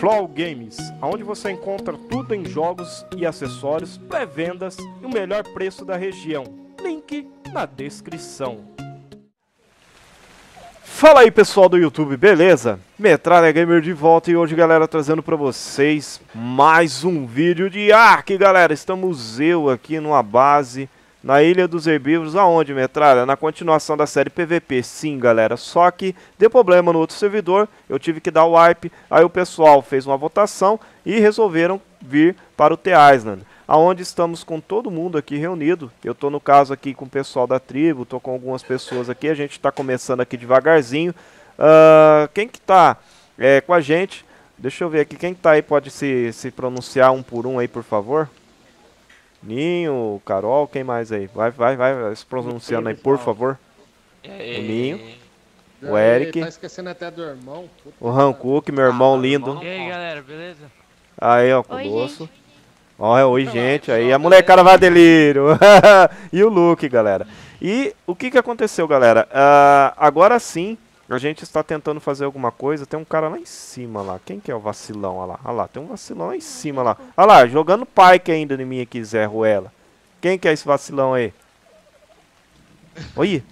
Flow Games, onde você encontra tudo em jogos e acessórios, pré-vendas e o melhor preço da região. Link na descrição. Fala aí pessoal do YouTube, beleza? Metralha Gamer de volta e hoje galera trazendo para vocês mais um vídeo de Ark galera, estamos eu aqui numa base na Ilha dos Herbívoros, aonde, metralha? Na continuação da série PVP, sim, galera. Só que deu problema no outro servidor, eu tive que dar o wipe, aí o pessoal fez uma votação e resolveram vir para o The Island, aonde estamos com todo mundo aqui reunido. Eu estou no caso aqui com o pessoal da tribo, estou com algumas pessoas aqui, a gente está começando aqui devagarzinho. Uh, quem que tá é, com a gente? Deixa eu ver aqui, quem que tá aí pode se, se pronunciar um por um aí, por favor? Ninho, Carol, quem mais aí? Vai, vai, vai, se pronunciando aí, por favor. É, o é, é, Ninho. O Eric. Tá esquecendo até do irmão. O Hancock, meu ah, irmão ah, lindo. E aí, galera, beleza? Aí, ó, Colosso. Olha, oi, gente. Aí a molecada vai a delírio. e o Luke, galera. E o que, que aconteceu, galera? Uh, agora sim, a gente está tentando fazer alguma coisa. Tem um cara lá em cima lá. Quem que é o vacilão? Olha lá. Olha lá. Tem um vacilão lá em cima lá. Olha lá. Jogando Pike ainda em mim aqui, Zé Ruela. Quem que é esse vacilão aí? Oi.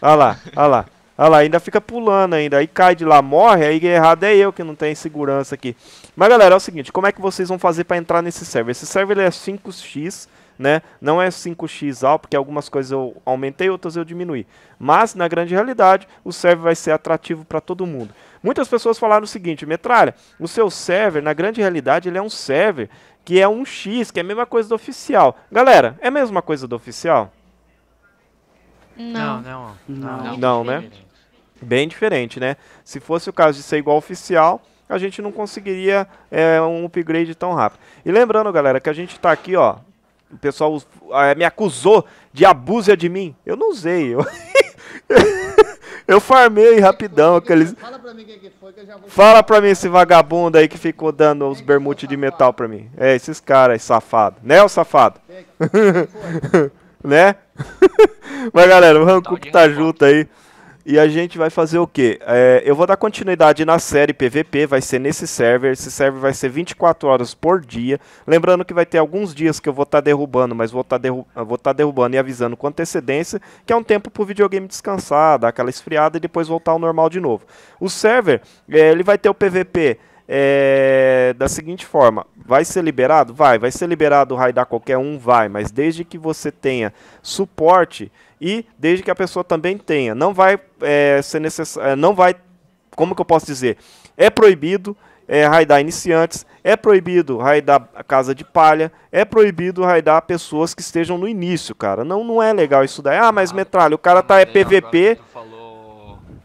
Olha lá. Olha lá. Olha lá, ainda fica pulando ainda. Aí cai de lá, morre, aí errado é eu que não tenho segurança aqui. Mas galera, é o seguinte, como é que vocês vão fazer para entrar nesse server? Esse server é 5x, né? Não é 5x ao, porque algumas coisas eu aumentei, outras eu diminui. Mas, na grande realidade, o server vai ser atrativo para todo mundo. Muitas pessoas falaram o seguinte, Metralha, o seu server, na grande realidade, ele é um server que é um X, que é a mesma coisa do oficial. Galera, é a mesma coisa do oficial? Não, não. Não, não, não né? Bem diferente, né? Se fosse o caso de ser igual ao oficial, a gente não conseguiria é, um upgrade tão rápido. E lembrando, galera, que a gente está aqui, ó, o pessoal eh, me acusou de abuso de mim. Eu não usei. Eu, eu farmei rapidão aqueles. Fala pra mim quem que foi que eu já vou. Fala pra mim esse vagabundo aí que ficou dando os bermutes de metal pra mim. É, esses caras, safado. Né, o safado? né? Mas galera, o Hancock tá, tá junto aí. E a gente vai fazer o quê? É, eu vou dar continuidade na série PVP, vai ser nesse server. Esse server vai ser 24 horas por dia. Lembrando que vai ter alguns dias que eu vou estar tá derrubando, mas vou estar tá tá derrubando e avisando com antecedência, que é um tempo para o videogame descansar, dar aquela esfriada e depois voltar ao normal de novo. O server, é, ele vai ter o PVP é, da seguinte forma: vai ser liberado? Vai. Vai ser liberado raidar qualquer um? Vai. Mas desde que você tenha suporte e desde que a pessoa também tenha. Não vai é, ser necessário, é, não vai, como que eu posso dizer? É proibido é, raidar iniciantes, é proibido raidar a casa de palha, é proibido raidar pessoas que estejam no início, cara. Não, não é legal isso daí. Ah, mas ah, metralha, o cara tá é PVP.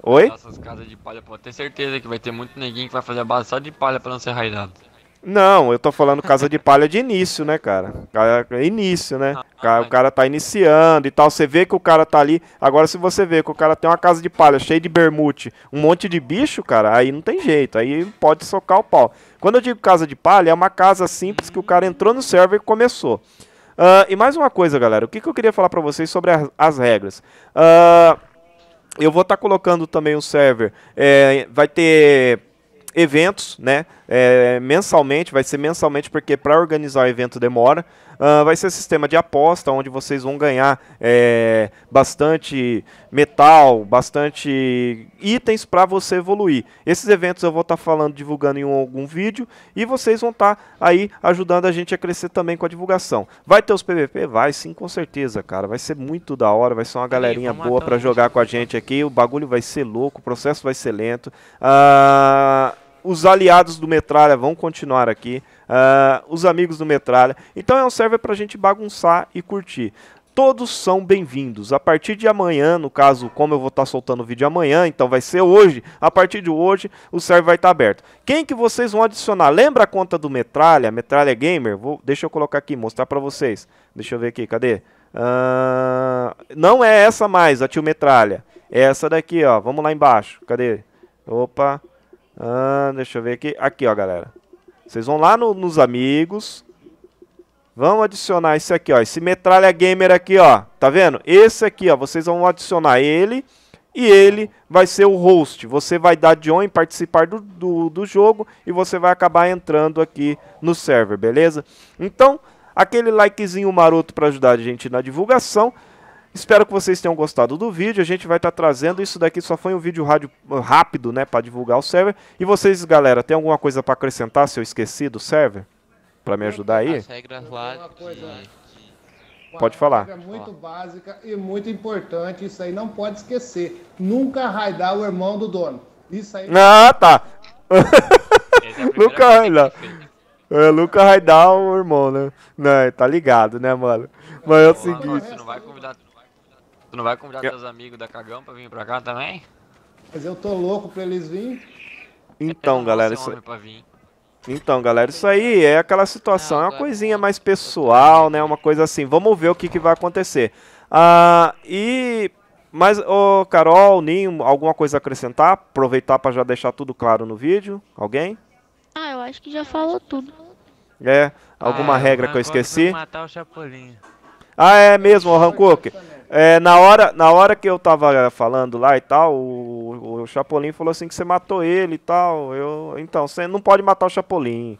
Oi? Essas casas de palha, pode ter certeza que vai ter muito neguinho que vai fazer a base só de palha para não ser raidado. Não, eu tô falando casa de palha de início, né, cara? É início, né? Ah, ah, o cara tá iniciando e tal. Você vê que o cara tá ali. Agora, se você vê que o cara tem uma casa de palha cheia de bermute, um monte de bicho, cara, aí não tem jeito. Aí pode socar o pau. Quando eu digo casa de palha, é uma casa simples que o cara entrou no server e começou. Uh, e mais uma coisa, galera. O que, que eu queria falar pra vocês sobre as, as regras? Uh, eu vou estar tá colocando também um server. É, vai ter eventos, né? É, mensalmente, vai ser mensalmente, porque para organizar o evento demora. Uh, vai ser sistema de aposta, onde vocês vão ganhar é, bastante metal, bastante itens para você evoluir. Esses eventos eu vou estar tá falando, divulgando em um, algum vídeo, e vocês vão estar tá aí ajudando a gente a crescer também com a divulgação. Vai ter os PVP? Vai sim, com certeza, cara. Vai ser muito da hora, vai ser uma galerinha boa para jogar com a gente aqui. O bagulho vai ser louco, o processo vai ser lento. Uh, os aliados do Metralha vão continuar aqui uh, os amigos do Metralha. Então é um server para a gente bagunçar e curtir. Todos são bem-vindos. A partir de amanhã, no caso, como eu vou estar tá soltando o vídeo amanhã, então vai ser hoje. A partir de hoje, o server vai estar tá aberto. Quem que vocês vão adicionar? Lembra a conta do Metralha, Metralha Gamer? Vou, deixa eu colocar aqui, mostrar para vocês. Deixa eu ver aqui, cadê? Uh, não é essa mais, a tio Metralha. É essa daqui, ó. Vamos lá embaixo. Cadê? Opa. Uh, deixa eu ver aqui. Aqui, ó, galera. Vocês vão lá no, nos amigos. Vão adicionar esse aqui, ó. Esse Metralha Gamer aqui, ó. Tá vendo? Esse aqui, ó. Vocês vão adicionar ele. E ele vai ser o host. Você vai dar join, participar do, do, do jogo. E você vai acabar entrando aqui no server, beleza? Então, aquele likezinho maroto para ajudar a gente na divulgação. Espero que vocês tenham gostado do vídeo. A gente vai estar tá trazendo isso daqui. Só foi um vídeo rádio, rápido, né, para divulgar o server. E vocês, galera, tem alguma coisa para acrescentar se eu esqueci do server? Para me ajudar aí? As regras lá. Né? pode falar. É muito básica e muito importante. Isso aí não pode esquecer. Nunca raidar o irmão do dono. Isso aí. Ah, tá. É é, nunca raidar. É, Luca Raidal, o irmão, né? Não, é, tá ligado, né, mano? Mas é o seguinte. não vai convidar Tu não vai convidar eu... teus amigos da Cagão pra vir pra cá também? Mas eu tô louco pra eles virem. Então, galera, isso aí... Então, galera, isso aí é aquela situação, é uma coisinha mais pessoal, né? Uma coisa assim, vamos ver o que, que vai acontecer. Ah, e... Mas, ô, Carol, Ninho, alguma coisa a acrescentar? Aproveitar para já deixar tudo claro no vídeo? Alguém? Ah, eu acho que já falou tudo. É, alguma ah, regra que eu esqueci? matar o Chapolin. Ah, é mesmo, o Hancock. É, na, hora, na hora que eu tava falando lá e tal, o, o Chapolin falou assim que você matou ele e tal. Eu, então, você não pode matar o Chapolin.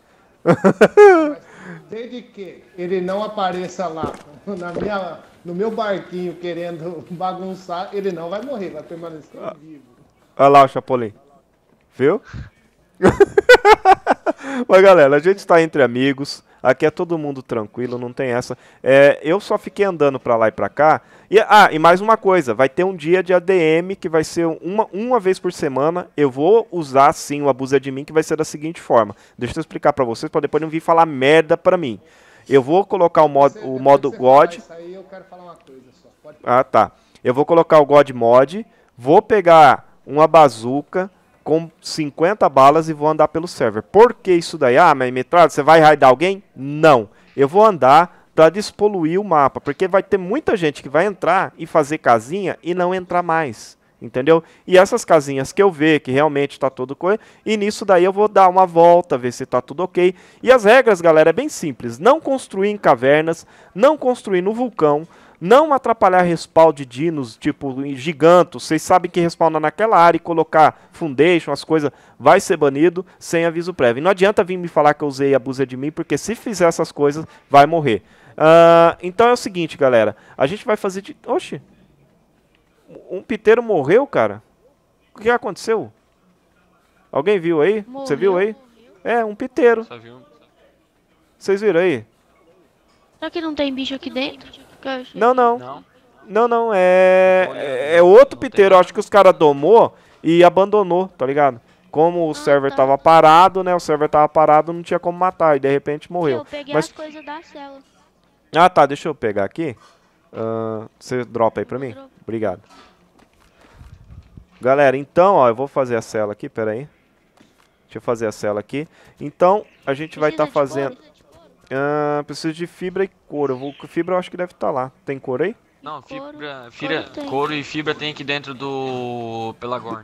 Desde que ele não apareça lá na minha, no meu barquinho querendo bagunçar, ele não vai morrer, vai permanecer ah, vivo. Olha lá o Chapolin. Viu? Mas galera, a gente está entre amigos. Aqui é todo mundo tranquilo, não tem essa. É, eu só fiquei andando para lá e para cá. E, ah, e mais uma coisa, vai ter um dia de ADM que vai ser uma, uma vez por semana. Eu vou usar sim o abuso de mim que vai ser da seguinte forma. Deixa eu explicar para vocês para depois não vir falar merda para mim. Eu vou colocar o modo, o modo God. Aí eu quero falar uma coisa só. Ah, tá. Eu vou colocar o God Mod, vou pegar uma bazuca, com 50 balas e vou andar pelo server. Por que isso daí? Ah, mas metralha, você vai raidar alguém? Não. Eu vou andar para despoluir o mapa, porque vai ter muita gente que vai entrar e fazer casinha e não entrar mais. Entendeu? E essas casinhas que eu ver que realmente está tudo coisa, e nisso daí eu vou dar uma volta, ver se está tudo ok. E as regras, galera, é bem simples: não construir em cavernas, não construir no vulcão, não atrapalhar respawn de dinos, tipo gigantos, vocês sabem que respawnar naquela área e colocar foundation, as coisas, vai ser banido sem aviso prévio. não adianta vir me falar que eu usei abusa de mim, porque se fizer essas coisas, vai morrer. Uh, então é o seguinte, galera, a gente vai fazer de... Oxi, um piteiro morreu, cara? O que aconteceu? Alguém viu aí? Morreu, Você viu aí? Morreu. É, um piteiro. Vocês viram aí? Será que não tem bicho aqui dentro? Não, não. Não, não, não é, é, é outro piteiro. Acho que os caras domou e abandonou, tá ligado? Como o ah, server tá. tava parado, né? O server tava parado, não tinha como matar. E de repente morreu. Eu peguei Mas... as coisas da cela. Ah, tá. Deixa eu pegar aqui. Uh, você dropa aí pra mim? Dropo. Obrigado. Galera, então, ó, eu vou fazer a cela aqui, pera aí. Deixa eu fazer a cela aqui. Então, a gente Precisa vai estar tá fazendo... Coisa. Ah, preciso de fibra e couro. Vou, fibra eu acho que deve estar tá lá. Tem couro aí? Não, fibra, fibra, couro, couro e fibra tem aqui dentro do Pelagorn.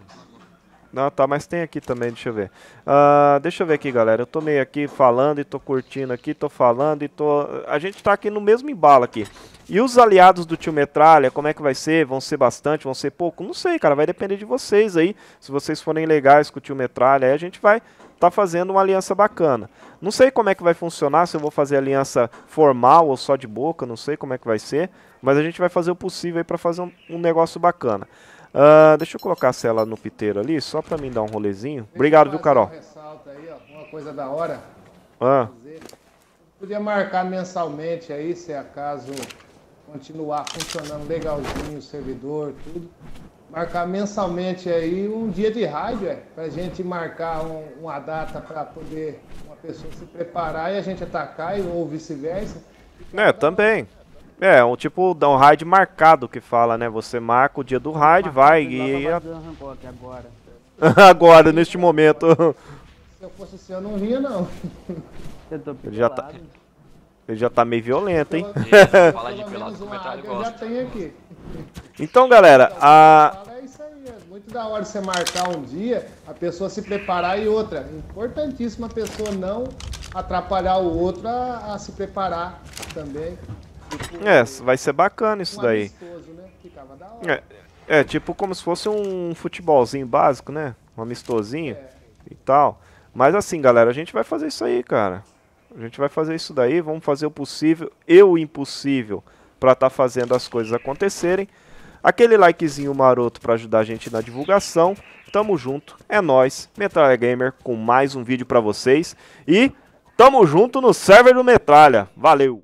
Não, tá, mas tem aqui também, deixa eu ver. Uh, deixa eu ver aqui, galera. Eu tô meio aqui falando e tô curtindo aqui, tô falando e tô... A gente tá aqui no mesmo embalo aqui. E os aliados do tio Metralha, como é que vai ser? Vão ser bastante? Vão ser pouco? Não sei, cara. Vai depender de vocês aí. Se vocês forem legais com o tio Metralha, aí a gente vai tá fazendo uma aliança bacana. Não sei como é que vai funcionar, se eu vou fazer aliança formal ou só de boca, não sei como é que vai ser, mas a gente vai fazer o possível aí para fazer um, um negócio bacana. Uh, deixa eu colocar a cela no piteiro ali, só pra mim dar um rolezinho. Obrigado, viu, Carol? Um aí, ó, uma coisa da hora. Ah. Podia marcar mensalmente aí, se acaso continuar funcionando legalzinho o servidor, tudo. Marcar mensalmente aí um dia de rádio, é, pra gente marcar um, uma data pra poder uma pessoa se preparar e a gente atacar, e, ou vice-versa. É, também. Hora. É, um tipo um raid marcado que fala, né? Você marca o dia do raid, vai e. Agora. agora, neste momento. Se eu fosse seu, eu não ria, não. Eu tô ele já tá. Ele já tá meio violento, hein? falar de pelado comentário eu já tenho aqui. Então, galera, então, a. É isso aí, é muito da hora você marcar um dia, a pessoa se preparar e outra. Importantíssima a pessoa não atrapalhar o outro a, a se preparar também é, vai ser bacana isso um daí. Amistoso, né? da é, é, tipo como se fosse um futebolzinho básico, né? Um amistosinho é. e tal. Mas assim, galera, a gente vai fazer isso aí, cara. A gente vai fazer isso daí, vamos fazer o possível e o impossível para estar tá fazendo as coisas acontecerem. Aquele likezinho maroto para ajudar a gente na divulgação. Tamo junto, é nós, Metralha Gamer com mais um vídeo para vocês e tamo junto no server do Metralha. Valeu.